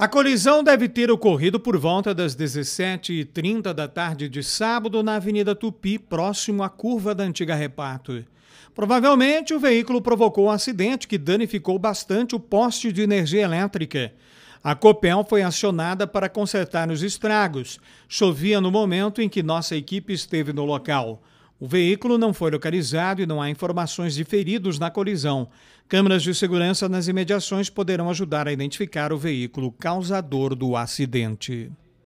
A colisão deve ter ocorrido por volta das 17h30 da tarde de sábado na Avenida Tupi, próximo à curva da antiga Reparto. Provavelmente o veículo provocou um acidente que danificou bastante o poste de energia elétrica. A Copel foi acionada para consertar os estragos. Chovia no momento em que nossa equipe esteve no local. O veículo não foi localizado e não há informações de feridos na colisão. Câmeras de segurança nas imediações poderão ajudar a identificar o veículo causador do acidente.